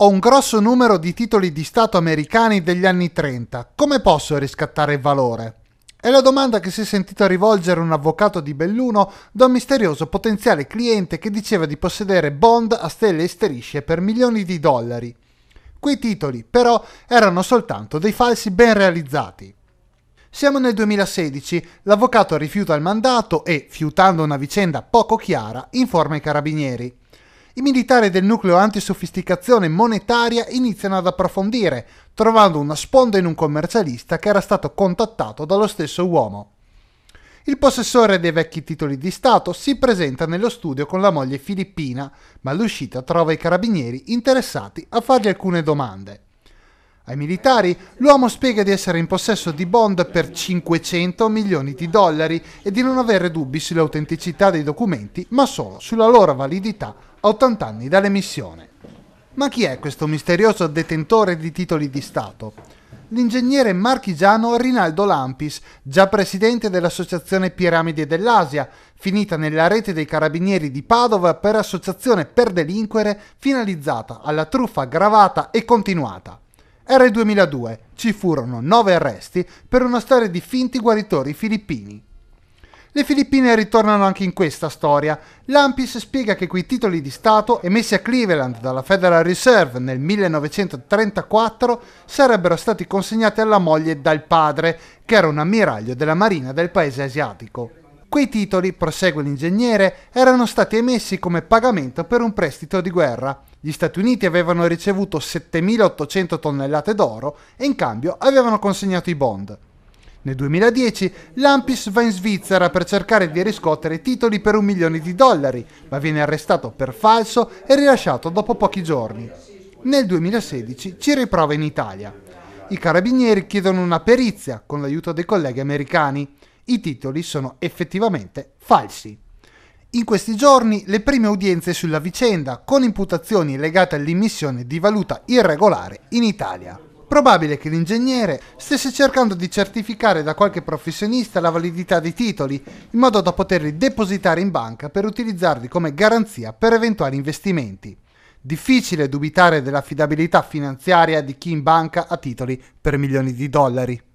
Ho un grosso numero di titoli di Stato americani degli anni 30. Come posso riscattare il valore? È la domanda che si è sentito rivolgere un avvocato di Belluno da un misterioso potenziale cliente che diceva di possedere bond a stelle e sterisce per milioni di dollari. Quei titoli, però, erano soltanto dei falsi ben realizzati. Siamo nel 2016, l'avvocato rifiuta il mandato e, fiutando una vicenda poco chiara, informa i carabinieri i militari del nucleo antisofisticazione monetaria iniziano ad approfondire, trovando una sponda in un commercialista che era stato contattato dallo stesso uomo. Il possessore dei vecchi titoli di Stato si presenta nello studio con la moglie filippina, ma all'uscita trova i carabinieri interessati a fargli alcune domande. Ai militari l'uomo spiega di essere in possesso di bond per 500 milioni di dollari e di non avere dubbi sull'autenticità dei documenti, ma solo sulla loro validità 80 anni dall'emissione. Ma chi è questo misterioso detentore di titoli di Stato? L'ingegnere marchigiano Rinaldo Lampis, già presidente dell'Associazione Piramidi dell'Asia, finita nella rete dei carabinieri di Padova per associazione per delinquere finalizzata alla truffa aggravata e continuata. Era il 2002 ci furono nove arresti per una storia di finti guaritori filippini. Le Filippine ritornano anche in questa storia. L'Ampis spiega che quei titoli di Stato emessi a Cleveland dalla Federal Reserve nel 1934 sarebbero stati consegnati alla moglie dal padre, che era un ammiraglio della marina del paese asiatico. Quei titoli, prosegue l'ingegnere, erano stati emessi come pagamento per un prestito di guerra. Gli Stati Uniti avevano ricevuto 7.800 tonnellate d'oro e in cambio avevano consegnato i bond. Nel 2010 Lampis va in Svizzera per cercare di riscuotere titoli per un milione di dollari, ma viene arrestato per falso e rilasciato dopo pochi giorni. Nel 2016 ci riprova in Italia. I carabinieri chiedono una perizia con l'aiuto dei colleghi americani. I titoli sono effettivamente falsi. In questi giorni le prime udienze sulla vicenda, con imputazioni legate all'immissione di valuta irregolare in Italia. Probabile che l'ingegnere stesse cercando di certificare da qualche professionista la validità dei titoli, in modo da poterli depositare in banca per utilizzarli come garanzia per eventuali investimenti. Difficile dubitare dell'affidabilità finanziaria di chi in banca ha titoli per milioni di dollari.